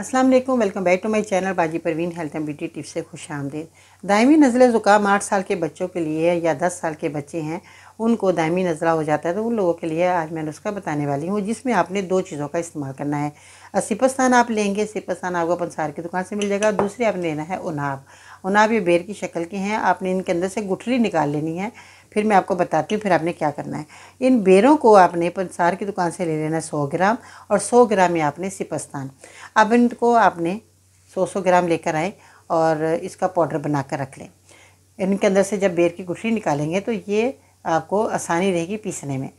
Aslam welcome back to my channel बाजी Parveen health and beauty tips से खुश आमदीद दायमी नज़ले ज़ुकाम आठ साल के बच्चों के लिए या दस साल के बच्चे हैं उनको दायमी नज़ला हो जाता है तो उन लोगों के लिए आज मैं नुस्खा बताने वाली हूँ जिसमें आपने दो चीज़ों का इस्तेमाल करना है सिपस्तान आप लेंगे सिपस्तान आपको पंसार की दुकान से मिल जाएगा दूसरे आपने लेना है उनाब उनाब ये बेर की शक्ल के हैं आपने इनके अंदर से गुठली निकाल लेनी है फिर मैं आपको बताती हूँ फिर आपने क्या करना है इन बेरों को आपने पंसार की दुकान से ले लेना सौ ग्राम और सौ ग्राम में आपने सिपस्तान अब इनको आपने सौ सौ ग्राम लेकर आए और इसका पाउडर बना कर रख लें इनके अंदर से जब बेर की गुठली निकालेंगे तो ये आपको आसानी रहेगी पीसने में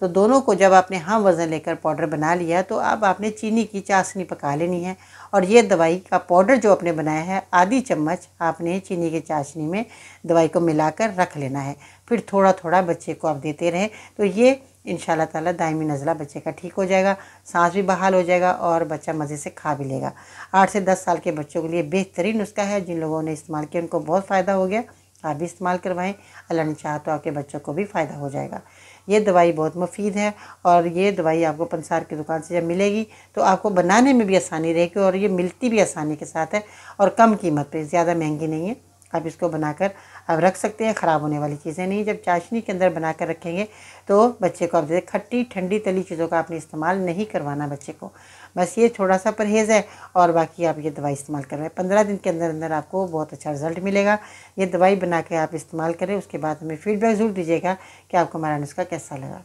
तो दोनों को जब आपने हम वज़न लेकर पाउडर बना लिया तो अब आपने चीनी की चाशनी पका लेनी है और ये दवाई का पाउडर जो आपने बनाया है आधी चम्मच आपने चीनी की चाशनी में दवाई को मिलाकर रख लेना है फिर थोड़ा थोड़ा बच्चे को आप देते रहें तो ये इन ताला दायमी नज़ला बच्चे का ठीक हो जाएगा सांस भी बहाल हो जाएगा और बच्चा मज़े से खा भी लेगा आठ से दस साल के बच्चों के लिए बेहतरीन नुस्खा है जिन लोगों ने इस्तेमाल किया उनको बहुत फ़ायदा हो गया आप भी इस्तेमाल करवाएं अल्लाह ने चाहा तो आपके बच्चों को भी फ़ायदा हो जाएगा ये दवाई बहुत मुफीद है और ये दवाई आपको पंसार की दुकान से जब मिलेगी तो आपको बनाने में भी आसानी रहेगी और ये मिलती भी आसानी के साथ है और कम कीमत पर ज़्यादा महंगी नहीं है आप इसको बनाकर अब रख सकते हैं ख़राब होने वाली चीज़ें नहीं जब चाशनी के अंदर बना कर रखेंगे तो बच्चे को आप देखें खट्टी ठंडी तली चीज़ों का आपने इस्तेमाल नहीं करवाना बच्चे को बस ये थोड़ा सा परहेज़ है और बाकी आप ये दवाई इस्तेमाल कर रहे हैं पंद्रह दिन के अंदर अंदर आपको बहुत अच्छा रिजल्ट मिलेगा ये दवाई बना के आप इस्तेमाल करें उसके बाद हमें फीडबैक ज़रूर दीजिएगा कि आपको हमारा नुस्खा कैसा लगा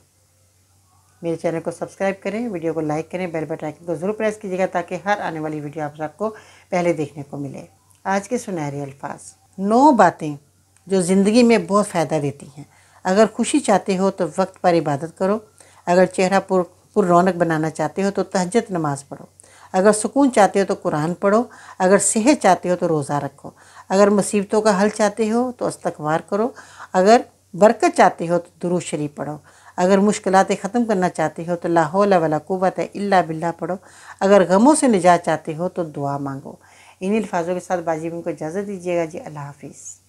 मेरे चैनल को सब्सक्राइब करें वीडियो को लाइक करें बेल बटन आइकन को ज़रूर प्रेस कीजिएगा ताकि हर आने वाली वीडियो आप सबको पहले देखने को मिले आज के सुनहरे अल्फाज़ नौ बातें जो ज़िंदगी में बहुत फ़ायदा देती हैं अगर खुशी चाहते हो तो वक्त पर इबादत करो अगर चेहरा पुर पुर रौनक बनाना चाहते हो तो तहजत नमाज़ पढ़ो अगर सुकून चाहते हो तो कुरान पढ़ो अगर सेहत चाहते हो तो रोज़ा रखो अगर मुसीबतों का हल चाहते हो तो अस्तकवार करो अगर बरकत चाहते हो तो दुरू शरीफ पढ़ो अगर मुश्किल ख़त्म करना चाहते हो तो लाहौल वाला कुत है बिल्ला पढ़ो अगर गमों से निजात चाहते हो तो दुआ मांगो इन अल्फाजों के साथ बाजी को इजाज़त दीजिएगा जी अल्लाह हाफिज़